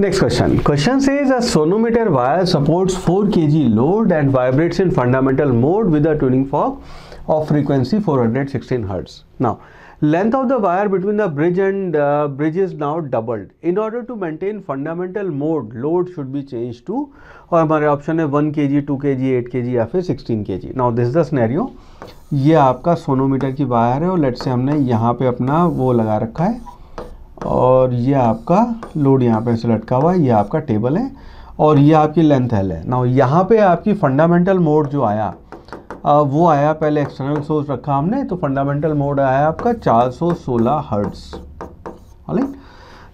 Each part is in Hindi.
next question question is a sonometer wire supports 4 KG load and vibrates in fundamental mode with a tuning fork of frequency 416 hertz now length of the wire between the bridge and bridge is now doubled in order to maintain fundamental mode load should be change to और हमारे ऑप्शन है 1 के जी टू के जी एट के जी या फिर sixteen K G now this the scenario ये आपका सोनोमीटर की वायर है और लेट से हमने यहाँ पे अपना वो लगा रखा है और ये आपका लोड यहाँ पे ऐसे लटका हुआ है ये आपका टेबल है और ये आपकी लेंथ एल है ना यहाँ पे आपकी फंडामेंटल मोड जो आया आ, वो आया पहले एक्सटर्नल सोर्स रखा हमने तो फंडामेंटल मोड आया आपका 416 हर्ट्स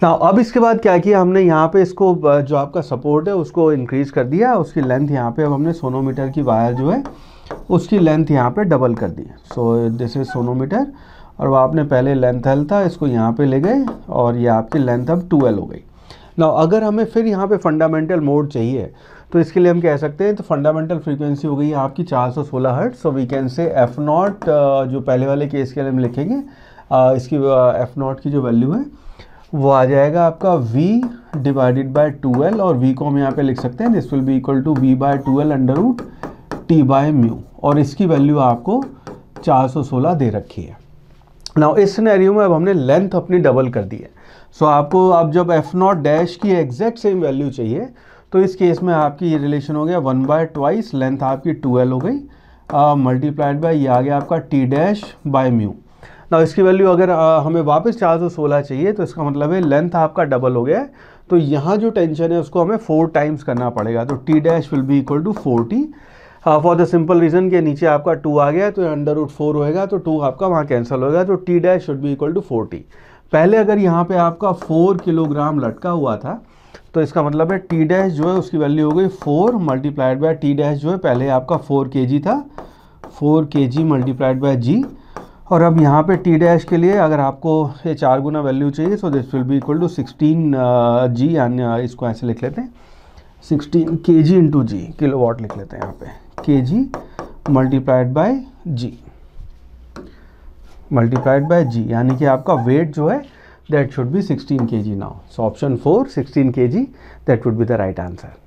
ना अब इसके बाद क्या किया हमने यहाँ पे इसको जो आपका सपोर्ट है उसको इंक्रीज कर दिया उसकी लेंथ यहाँ पे अब हमने सोनोमीटर की वायर जो है उसकी लेंथ यहाँ पे डबल कर दी सो दिस इज सोनोमीटर और वह आपने पहले लेंथ एल था इसको यहाँ पे ले गए और ये आपकी लेंथ अब टू एल हो गई ना अगर हमें फिर यहाँ पे फंडामेंटल मोड चाहिए तो इसके लिए हम कह सकते हैं तो फंडामेंटल फ्रीक्वेंसी हो गई आपकी 416 सौ सोलह hertz so we can say F naught जो पहले वाले केस के लिए हम लिखेंगे आ, uh, इसकी एफ़ uh, नॉट की जो वैल्यू है वो आ जाएगा आपका v डिवाइडेड बाय 2l और v को हम यहाँ पे लिख सकते हैं this will be equal to v by 2l under root T by mu और इसकी वैल्यू आपको 416 दे रखी है नाउ इस सिनेरियो में अब हमने लेंथ अपनी डबल कर दी है सो so, आपको अब आप जब एफ नॉट डैश की एग्जैक्ट सेम वैल्यू चाहिए तो इस केस में आपकी ये रिलेशन हो गया वन बाय ट्वाइस लेंथ आपकी ट्वेल्व हो गई मल्टीप्लाइड बाय ये आ गया आपका टी डैश बाय म्यू ना इसकी वैल्यू अगर आ, हमें वापस चार सौ सोलह चाहिए तो इसका मतलब है लेंथ आपका डबल हो गया है तो यहाँ जो टेंशन है उसको हमें फोर टाइम्स करना पड़ेगा तो T dash will be equal to forty for the simple reason के नीचे आपका टू आ गया तो अंडर रूट फोर होएगा तो टू आपका वहाँ कैंसिल होगा तो T dash should be equal to forty पहले अगर यहाँ पे आपका फोर किलोग्राम लटका हुआ था तो इसका मतलब है टी डैश जो है उसकी वैल्यू हो गई four multiplied by T dash जो है पहले आपका फोर के जी था फोर के जी मल्टीप्लाइड बाय जी और अब यहाँ पे टी डैश के लिए अगर आपको ये चार गुना वैल्यू चाहिए so this will be equal to sixteen G यानी uh, इसको ऐसे लिख लेते हैं sixteen K G into G kilo watt लिख लेते हैं यहाँ पे K G multiplied by G multiplied by G यानी कि आपका वेट जो है that should be 16 K G now so option four 16 K G that would be the right answer